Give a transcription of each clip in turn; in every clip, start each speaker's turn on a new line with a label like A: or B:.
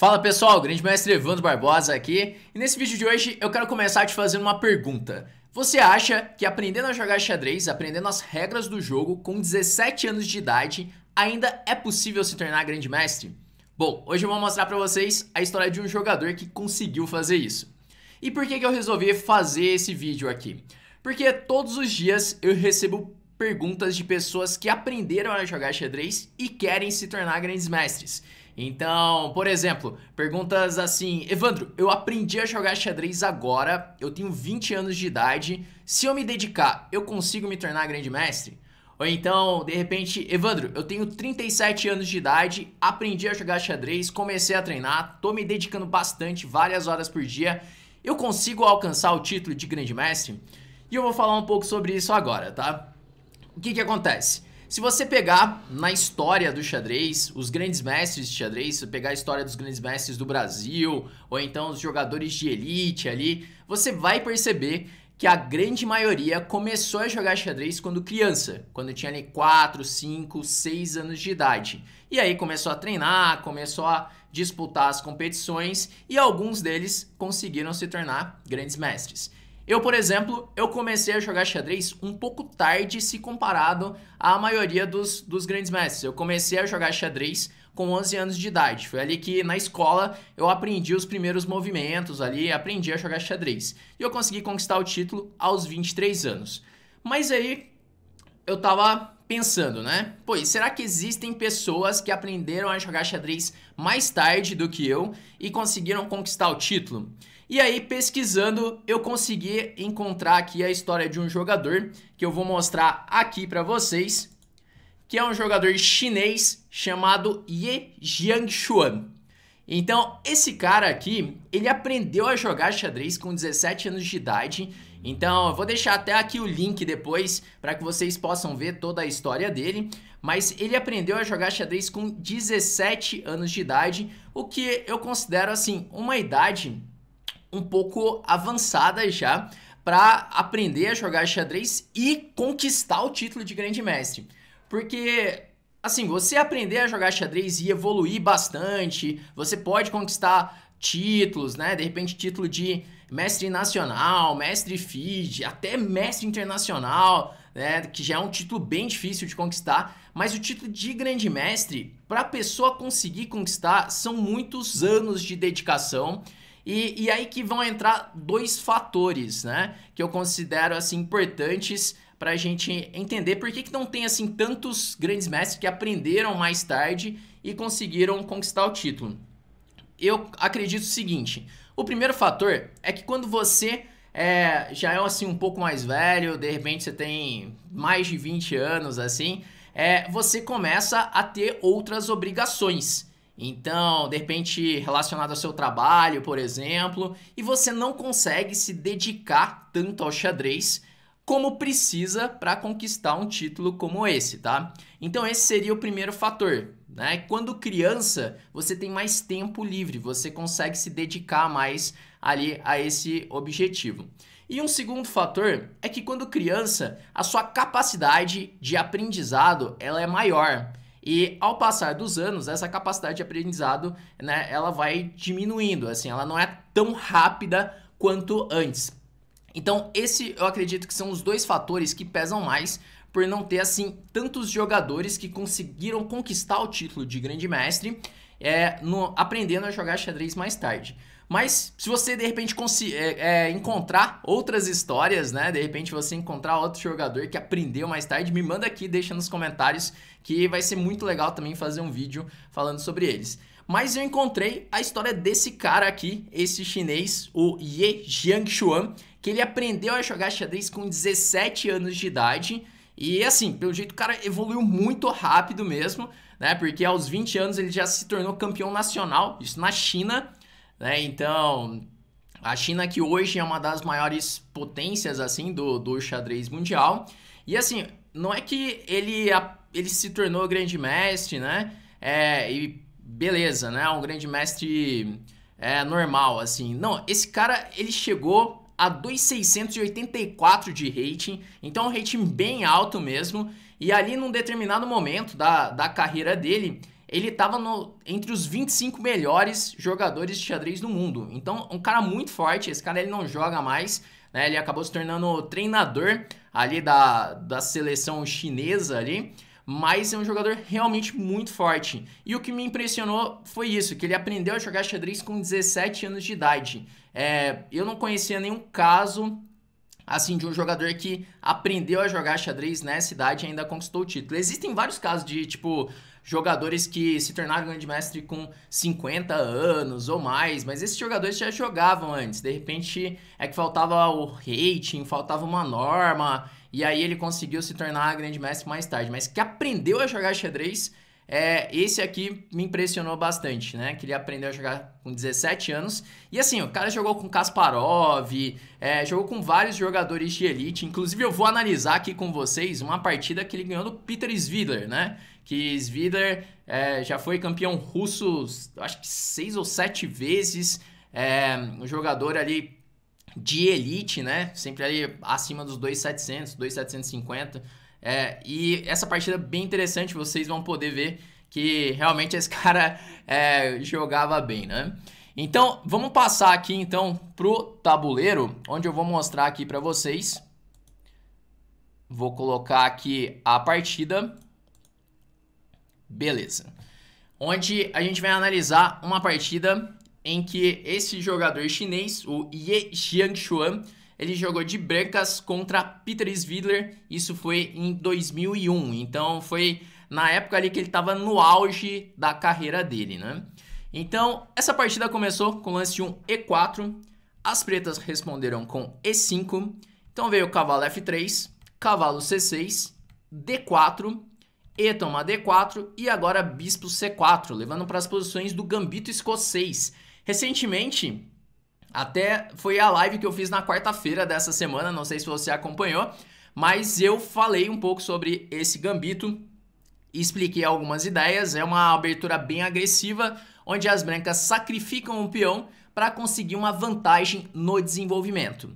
A: Fala pessoal, grande mestre Evandro Barbosa aqui e nesse vídeo de hoje eu quero começar te fazendo uma pergunta. Você acha que aprendendo a jogar xadrez, aprendendo as regras do jogo com 17 anos de idade, ainda é possível se tornar grande mestre? Bom, hoje eu vou mostrar para vocês a história de um jogador que conseguiu fazer isso. E por que, que eu resolvi fazer esse vídeo aqui? Porque todos os dias eu recebo perguntas de pessoas que aprenderam a jogar xadrez e querem se tornar grandes mestres. Então, por exemplo, perguntas assim: Evandro, eu aprendi a jogar xadrez agora, eu tenho 20 anos de idade, se eu me dedicar, eu consigo me tornar grande mestre? Ou então, de repente, Evandro, eu tenho 37 anos de idade, aprendi a jogar xadrez, comecei a treinar, tô me dedicando bastante, várias horas por dia, eu consigo alcançar o título de grande mestre? E eu vou falar um pouco sobre isso agora, tá? O que que acontece? Se você pegar na história do xadrez, os grandes mestres de xadrez, se você pegar a história dos grandes mestres do Brasil, ou então os jogadores de elite ali, você vai perceber que a grande maioria começou a jogar xadrez quando criança, quando tinha ali 4, 5, 6 anos de idade. E aí começou a treinar, começou a disputar as competições e alguns deles conseguiram se tornar grandes mestres. Eu, por exemplo, eu comecei a jogar xadrez um pouco tarde se comparado à maioria dos, dos grandes mestres. Eu comecei a jogar xadrez com 11 anos de idade. Foi ali que na escola eu aprendi os primeiros movimentos ali, aprendi a jogar xadrez. E eu consegui conquistar o título aos 23 anos. Mas aí eu tava pensando, né? Pois será que existem pessoas que aprenderam a jogar xadrez mais tarde do que eu e conseguiram conquistar o título? E aí, pesquisando, eu consegui encontrar aqui a história de um jogador que eu vou mostrar aqui para vocês, que é um jogador chinês chamado Ye Jiangxuan. Então, esse cara aqui, ele aprendeu a jogar xadrez com 17 anos de idade então, eu vou deixar até aqui o link depois para que vocês possam ver toda a história dele. Mas ele aprendeu a jogar xadrez com 17 anos de idade, o que eu considero assim uma idade um pouco avançada já para aprender a jogar xadrez e conquistar o título de grande mestre. Porque assim, você aprender a jogar xadrez e evoluir bastante, você pode conquistar títulos, né? De repente, título de mestre nacional, mestre feed, até mestre internacional, né? Que já é um título bem difícil de conquistar. Mas o título de grande mestre, para a pessoa conseguir conquistar, são muitos anos de dedicação. E, e aí que vão entrar dois fatores, né? Que eu considero assim importantes para a gente entender por que, que não tem assim tantos grandes mestres que aprenderam mais tarde e conseguiram conquistar o título eu acredito o seguinte: o primeiro fator é que quando você é, já é assim um pouco mais velho, de repente você tem mais de 20 anos assim, é, você começa a ter outras obrigações. Então, de repente, relacionado ao seu trabalho, por exemplo, e você não consegue se dedicar tanto ao xadrez como precisa para conquistar um título como esse, tá? Então, esse seria o primeiro fator. Né? Quando criança, você tem mais tempo livre, você consegue se dedicar mais ali a esse objetivo. E um segundo fator é que quando criança, a sua capacidade de aprendizado ela é maior. E ao passar dos anos, essa capacidade de aprendizado, né, ela vai diminuindo, assim, ela não é tão rápida quanto antes. Então, esse eu acredito que são os dois fatores que pesam mais por não ter assim tantos jogadores que conseguiram conquistar o título de grande mestre, é, no, aprendendo a jogar xadrez mais tarde. Mas se você de repente é, é, encontrar outras histórias, né? De repente você encontrar outro jogador que aprendeu mais tarde, me manda aqui, deixa nos comentários, que vai ser muito legal também fazer um vídeo falando sobre eles. Mas eu encontrei a história desse cara aqui, esse chinês, o Ye Jiangxuan, que ele aprendeu a jogar xadrez com 17 anos de idade e assim, pelo jeito o cara evoluiu muito rápido mesmo, né? Porque aos 20 anos ele já se tornou campeão nacional, isso na China, né? Então, a China que hoje é uma das maiores potências assim do, do xadrez mundial. E assim, não é que ele, ele se tornou grande mestre, né? É, e beleza, né? Um grande mestre é, normal, assim. Não, esse cara, ele chegou a 2,684 de rating, então um rating bem alto mesmo. E ali num determinado momento da, da carreira dele, ele estava entre os 25 melhores jogadores de xadrez do mundo. Então, um cara muito forte, esse cara ele não joga mais, né? Ele acabou se tornando treinador ali da, da seleção chinesa ali, mas é um jogador realmente muito forte. E o que me impressionou foi isso, que ele aprendeu a jogar xadrez com 17 anos de idade. É, eu não conhecia nenhum caso assim de um jogador que aprendeu a jogar xadrez nessa né, idade e ainda conquistou o título. Existem vários casos de tipo jogadores que se tornaram grande mestre com 50 anos ou mais, mas esses jogadores já jogavam antes. De repente é que faltava o rating, faltava uma norma, e aí ele conseguiu se tornar grande mestre mais tarde, mas que aprendeu a jogar xadrez é, esse aqui me impressionou bastante, né? Que ele aprendeu a jogar com 17 anos. E assim, o cara jogou com Kasparov, é, jogou com vários jogadores de elite. Inclusive, eu vou analisar aqui com vocês uma partida que ele ganhou do Peter Svidler, né? Que Svidler é, já foi campeão russo, acho que seis ou sete vezes. É, um jogador ali de elite, né? Sempre ali acima dos 2,700, 2,750. É, e essa partida é bem interessante, vocês vão poder ver que realmente esse cara é, jogava bem, né? Então, vamos passar aqui então pro tabuleiro, onde eu vou mostrar aqui para vocês. Vou colocar aqui a partida. Beleza. Onde a gente vai analisar uma partida em que esse jogador chinês, o Ye Xiangchuan, ele jogou de brancas contra Peter Svidler, isso foi em 2001. Então foi na época ali que ele estava no auge da carreira dele, né? Então, essa partida começou com lance de um E4, as pretas responderam com E5, então veio o cavalo F3, cavalo C6, D4, e toma D4 e agora bispo C4, levando para as posições do gambito escocês. Recentemente, até foi a live que eu fiz na quarta-feira dessa semana, não sei se você acompanhou, mas eu falei um pouco sobre esse gambito, expliquei algumas ideias. É uma abertura bem agressiva, onde as brancas sacrificam o peão para conseguir uma vantagem no desenvolvimento.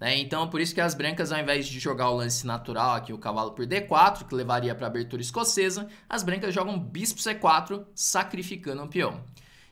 A: Né? Então, por isso que as brancas, ao invés de jogar o lance natural aqui, o cavalo por D4, que levaria para a abertura escocesa, as brancas jogam bispo C4, sacrificando o peão.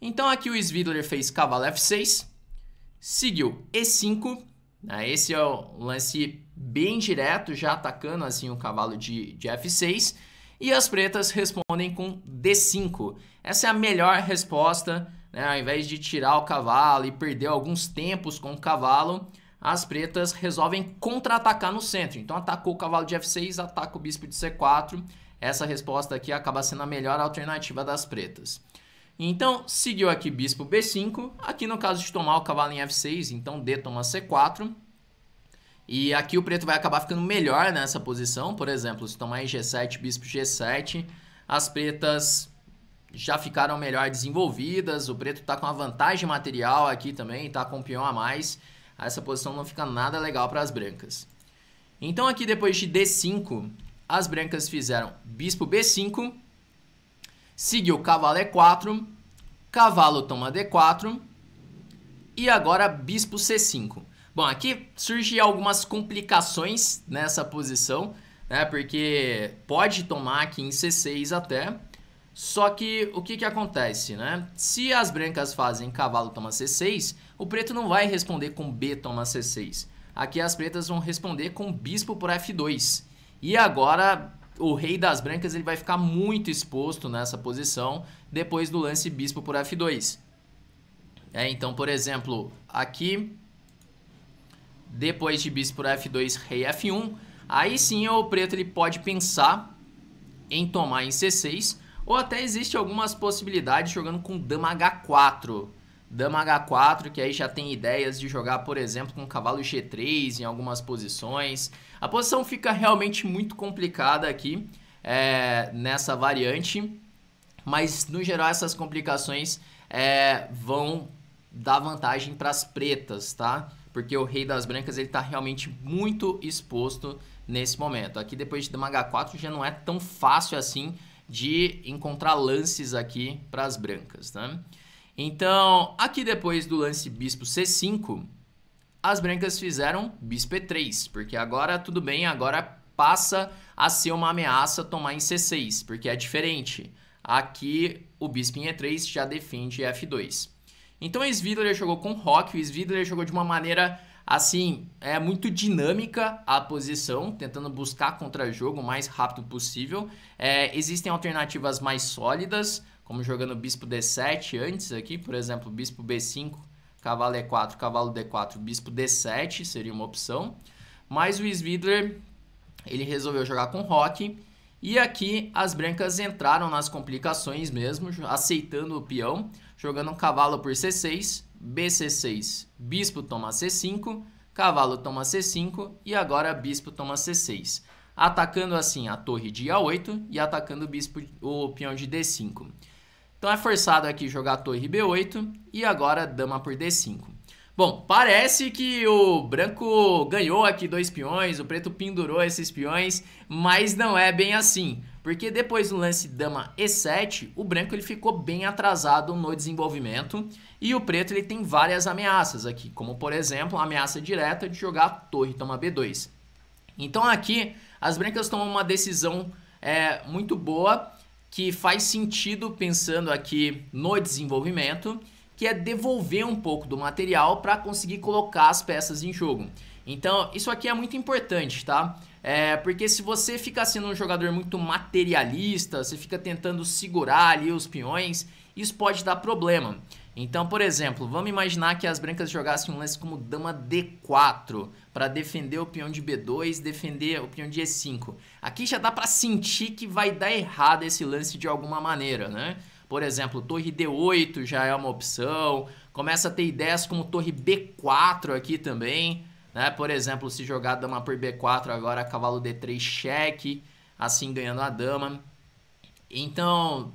A: Então, aqui o Svidler fez cavalo F6, Seguiu E5, né? esse é um lance bem direto, já atacando assim o cavalo de, de F6. E as pretas respondem com D5. Essa é a melhor resposta, né? ao invés de tirar o cavalo e perder alguns tempos com o cavalo, as pretas resolvem contra-atacar no centro. Então atacou o cavalo de F6, ataca o bispo de C4. Essa resposta aqui acaba sendo a melhor alternativa das pretas. Então, seguiu aqui bispo B5. Aqui no caso de tomar o cavalo em F6, então D toma C4. E aqui o preto vai acabar ficando melhor nessa posição. Por exemplo, se tomar em G7, bispo G7, as pretas já ficaram melhor desenvolvidas. O preto está com uma vantagem material aqui também, está com um peão a mais. Essa posição não fica nada legal para as brancas. Então aqui depois de D5, as brancas fizeram bispo B5 Seguiu cavalo E4, cavalo toma D4 e agora bispo C5. Bom, aqui surgem algumas complicações nessa posição, né? Porque pode tomar aqui em C6 até. Só que o que, que acontece, né? Se as brancas fazem cavalo toma C6, o preto não vai responder com B toma C6. Aqui as pretas vão responder com bispo por F2. E agora o rei das brancas ele vai ficar muito exposto nessa posição depois do lance bispo por F2. É, então, por exemplo, aqui, depois de bispo por F2, rei F1, aí sim o preto ele pode pensar em tomar em C6, ou até existe algumas possibilidades jogando com dama H4, Dama H4, que aí já tem ideias de jogar, por exemplo, com cavalo G3 em algumas posições. A posição fica realmente muito complicada aqui é, nessa variante, mas no geral essas complicações é, vão dar vantagem para as pretas, tá? Porque o rei das brancas ele tá realmente muito exposto nesse momento. Aqui depois de dama H4 já não é tão fácil assim de encontrar lances aqui para as brancas, tá? Né? Então, aqui depois do lance bispo C5, as brancas fizeram bispo E3, porque agora tudo bem, agora passa a ser uma ameaça tomar em C6, porque é diferente. Aqui o bispo em E3 já defende F2. Então o Svidler jogou com rock, o Svidler jogou de uma maneira assim, é muito dinâmica a posição, tentando buscar contra-jogo o mais rápido possível. É, existem alternativas mais sólidas, como jogando bispo D7 antes aqui, por exemplo, bispo B5, cavalo E4, cavalo D4, bispo D7 seria uma opção. Mas o Svidler, ele resolveu jogar com roque e aqui as brancas entraram nas complicações mesmo, aceitando o peão, jogando cavalo por C6, BC6, bispo toma C5, cavalo toma C5 e agora bispo toma C6. Atacando assim a torre de A8 e atacando o, bispo, o peão de D5. Então é forçado aqui jogar torre B8 e agora dama por D5. Bom, parece que o branco ganhou aqui dois peões, o preto pendurou esses peões, mas não é bem assim. Porque depois do lance dama E7, o branco ele ficou bem atrasado no desenvolvimento e o preto ele tem várias ameaças aqui, como por exemplo a ameaça direta de jogar a torre toma B2. Então aqui as brancas tomam uma decisão é, muito boa que faz sentido pensando aqui no desenvolvimento, que é devolver um pouco do material para conseguir colocar as peças em jogo. Então, isso aqui é muito importante, tá? É, porque se você fica sendo um jogador muito materialista, você fica tentando segurar ali os peões, isso pode dar problema. Então, por exemplo, vamos imaginar que as brancas jogassem um lance como dama D4 para defender o peão de B2, defender o peão de E5. Aqui já dá para sentir que vai dar errado esse lance de alguma maneira, né? Por exemplo, torre D8 já é uma opção. Começa a ter ideias como torre B4 aqui também. Né? Por exemplo, se jogar a dama por b4 agora, cavalo d3 cheque, assim ganhando a dama. Então,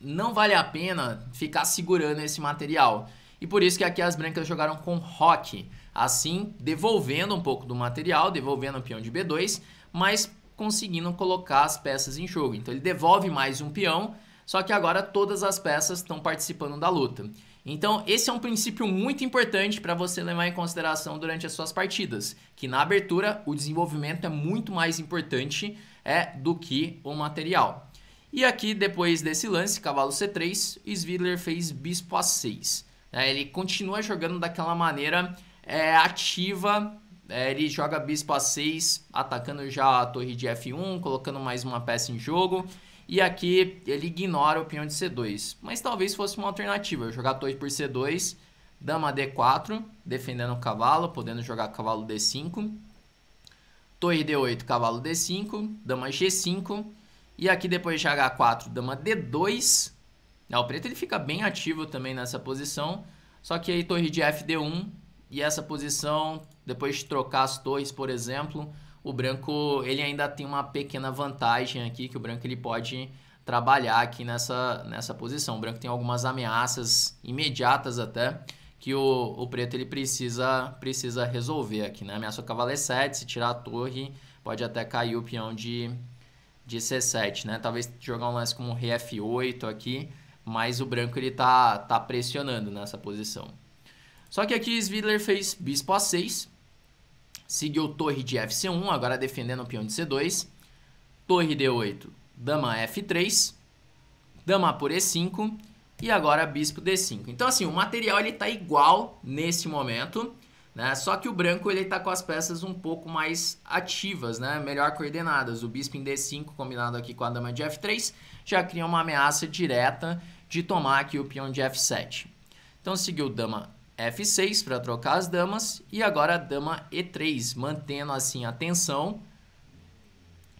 A: não vale a pena ficar segurando esse material. E por isso que aqui as brancas jogaram com rock, assim devolvendo um pouco do material, devolvendo o peão de b2, mas conseguindo colocar as peças em jogo. Então ele devolve mais um peão, só que agora todas as peças estão participando da luta. Então, esse é um princípio muito importante para você levar em consideração durante as suas partidas, que na abertura o desenvolvimento é muito mais importante é, do que o material. E aqui, depois desse lance, cavalo C3, Svidler fez bispo A6. É, né? ele continua jogando daquela maneira é, ativa, é, ele joga bispo A6, atacando já a torre de F1, colocando mais uma peça em jogo. E aqui ele ignora o peão de C2. Mas talvez fosse uma alternativa. Jogar torre por C2, dama D4, defendendo o cavalo, podendo jogar cavalo D5. Torre D8, cavalo D5, dama G5. E aqui depois de H4, dama D2. Né, o preto ele fica bem ativo também nessa posição. Só que aí torre de F 1 e essa posição, depois de trocar as torres, por exemplo, o branco ele ainda tem uma pequena vantagem aqui, que o branco ele pode trabalhar aqui nessa, nessa posição. O branco tem algumas ameaças imediatas até, que o, o preto ele precisa, precisa resolver aqui, né? Ameaça o cavalo E7, se tirar a torre, pode até cair o peão de, de C7, né? Talvez jogar um lance como um rei F8 aqui, mas o branco ele tá, tá pressionando nessa posição. Só que aqui Svidler fez bispo A6, Seguiu torre de FC1, agora defendendo o peão de C2. Torre D8, dama F3. Dama por E5. E agora bispo D5. Então assim, o material ele tá igual nesse momento. Né? Só que o branco ele tá com as peças um pouco mais ativas, né? melhor coordenadas. O bispo em D5 combinado aqui com a dama de F3 já cria uma ameaça direta de tomar aqui o peão de F7. Então seguiu dama F6 para trocar as damas e agora dama E3, mantendo assim a tensão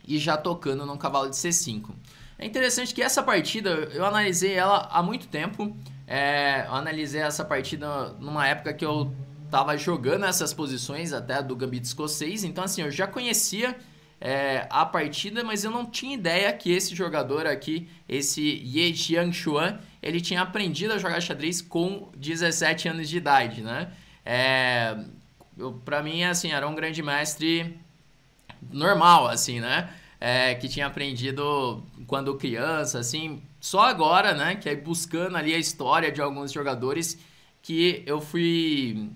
A: e já tocando no cavalo de C5. É interessante que essa partida eu analisei ela há muito tempo. É, eu analisei essa partida numa época que eu estava jogando essas posições até do gambito escocês. Então assim eu já conhecia é, a partida, mas eu não tinha ideia que esse jogador aqui, esse Ye Jiang Chuan, ele tinha aprendido a jogar xadrez com 17 anos de idade, né? É, para mim, assim, era um grande mestre normal, assim, né? É, que tinha aprendido quando criança, assim, só agora, né? Que aí é buscando ali a história de alguns jogadores que eu fui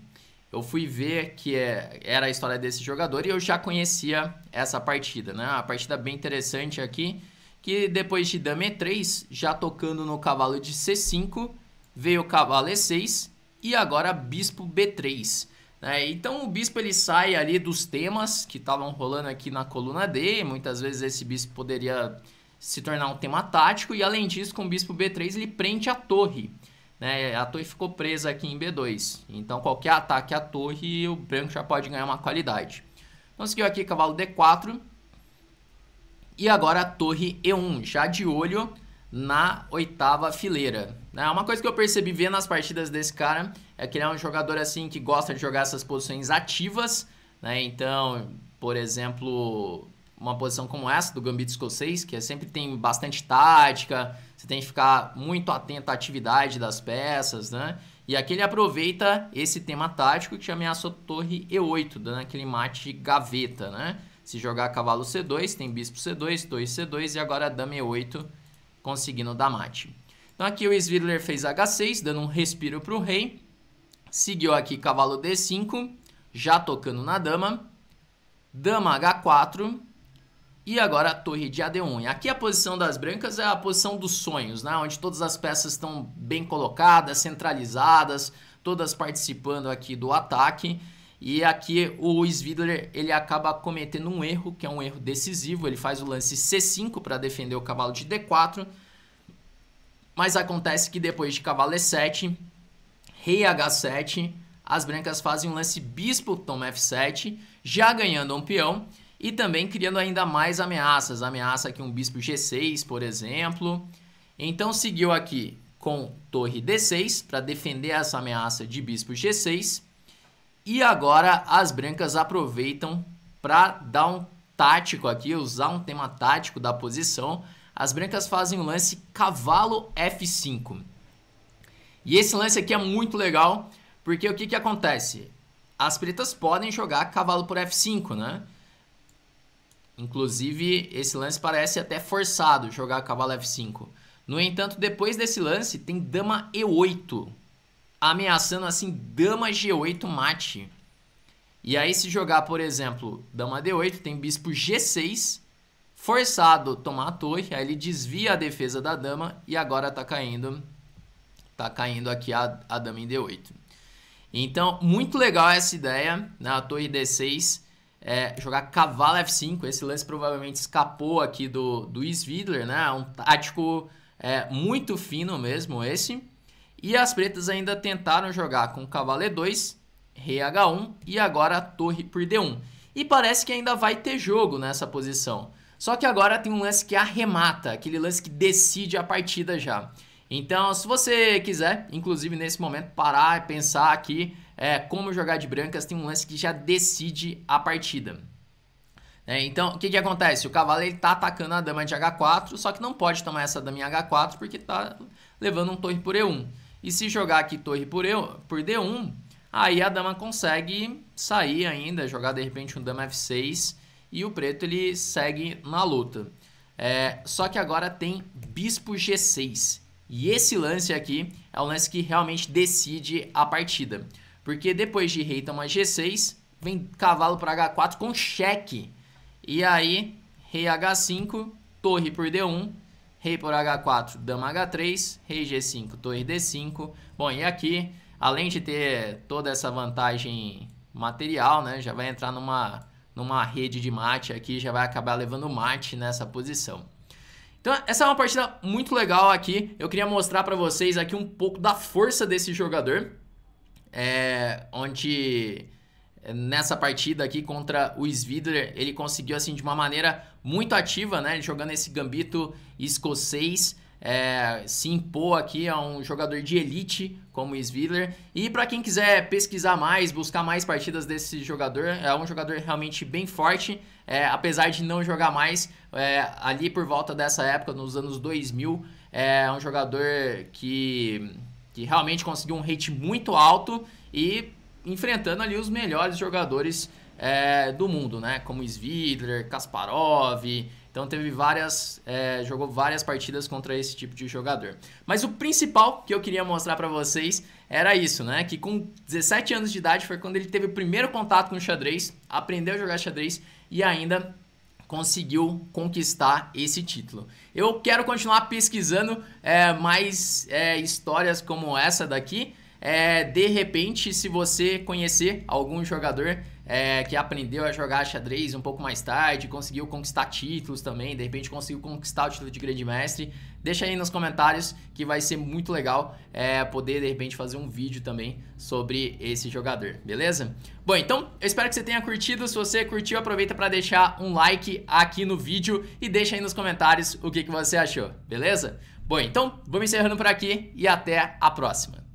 A: eu fui ver que é, era a história desse jogador e eu já conhecia essa partida, né? A partida bem interessante aqui que depois de dama e3, já tocando no cavalo de c5, veio o cavalo e6 e agora bispo b3. Né? Então o bispo ele sai ali dos temas que estavam rolando aqui na coluna D, muitas vezes esse bispo poderia se tornar um tema tático, e além disso, com o bispo b3 ele prende a torre. Né? A torre ficou presa aqui em b2, então qualquer ataque à torre, o branco já pode ganhar uma qualidade. Conseguiu então, aqui cavalo d4, e agora a torre E1, já de olho na oitava fileira. Né? Uma coisa que eu percebi vendo as partidas desse cara é que ele é um jogador assim que gosta de jogar essas posições ativas. Né? Então, por exemplo, uma posição como essa do Gambito Escocês, que é sempre tem bastante tática, você tem que ficar muito atento à atividade das peças, né? E aqui ele aproveita esse tema tático que ameaçou torre E8, dando aquele mate gaveta, né? Se jogar cavalo C2, tem bispo C2, 2 C2 e agora dama E8 conseguindo dar mate. Então aqui o Svidler fez H6, dando um respiro para o rei. Seguiu aqui cavalo D5, já tocando na dama. Dama H4 e agora a torre de AD1. E aqui a posição das brancas é a posição dos sonhos, né? onde todas as peças estão bem colocadas, centralizadas, todas participando aqui do ataque. E aqui o Svidler ele acaba cometendo um erro, que é um erro decisivo. Ele faz o lance C5 para defender o cavalo de D4. Mas acontece que depois de cavalo E7, rei H7, as brancas fazem um lance bispo toma F7, já ganhando um peão e também criando ainda mais ameaças. Ameaça aqui um bispo G6, por exemplo. Então seguiu aqui com torre D6 para defender essa ameaça de bispo G6 e agora as brancas aproveitam para dar um tático aqui, usar um tema tático da posição. As brancas fazem o lance cavalo F5. E esse lance aqui é muito legal, porque o que, que acontece? As pretas podem jogar cavalo por F5, né? Inclusive, esse lance parece até forçado, jogar cavalo F5. No entanto, depois desse lance, tem dama E8 ameaçando assim dama G8 mate. E aí se jogar, por exemplo, dama D8, tem bispo G6, forçado tomar a torre, aí ele desvia a defesa da dama e agora tá caindo tá caindo aqui a, a dama em D8. Então, muito legal essa ideia, né? A torre D6 é, jogar cavalo F5, esse lance provavelmente escapou aqui do, do Svidler, né? É um tático é, muito fino mesmo esse. E as pretas ainda tentaram jogar com cavalo E2, rei H1 e agora torre por D1. E parece que ainda vai ter jogo nessa posição. Só que agora tem um lance que arremata, aquele lance que decide a partida já. Então, se você quiser, inclusive nesse momento, parar e pensar aqui é, como jogar de brancas, tem um lance que já decide a partida. É, então, o que, que acontece? O cavalo está atacando a dama de H4, só que não pode tomar essa dama em H4 porque está levando um torre por E1. E se jogar aqui torre por, eu, por D1, aí a dama consegue sair ainda, jogar de repente um dama F6 e o preto ele segue na luta. É, só que agora tem bispo G6. E esse lance aqui é o lance que realmente decide a partida. Porque depois de rei toma G6, vem cavalo para H4 com cheque. E aí, rei H5, torre por D1, Rei por H4, dama H3, rei G5, torre D5. Bom, e aqui, além de ter toda essa vantagem material, né, já vai entrar numa, numa rede de mate aqui, já vai acabar levando mate nessa posição. Então, essa é uma partida muito legal aqui. Eu queria mostrar para vocês aqui um pouco da força desse jogador. É, onde nessa partida aqui contra o Svidler, ele conseguiu assim de uma maneira muito ativa, né, jogando esse gambito escocês, é, se impor aqui a um jogador de elite como o Svidler. E para quem quiser pesquisar mais, buscar mais partidas desse jogador, é um jogador realmente bem forte, é, apesar de não jogar mais é, ali por volta dessa época, nos anos 2000, é um jogador que, que realmente conseguiu um rate muito alto e enfrentando ali os melhores jogadores é, do mundo, né? Como Svidler, Kasparov. Então teve várias, é, jogou várias partidas contra esse tipo de jogador. Mas o principal que eu queria mostrar para vocês era isso, né? Que com 17 anos de idade foi quando ele teve o primeiro contato com o xadrez, aprendeu a jogar xadrez e ainda conseguiu conquistar esse título. Eu quero continuar pesquisando é, mais é, histórias como essa daqui. É, de repente, se você conhecer algum jogador é, que aprendeu a jogar xadrez um pouco mais tarde, conseguiu conquistar títulos também, de repente conseguiu conquistar o título de grande mestre, deixa aí nos comentários que vai ser muito legal é, poder de repente fazer um vídeo também sobre esse jogador, beleza? Bom, então eu espero que você tenha curtido. Se você curtiu, aproveita para deixar um like aqui no vídeo e deixa aí nos comentários o que, que você achou, beleza? Bom, então vamos encerrando por aqui e até a próxima.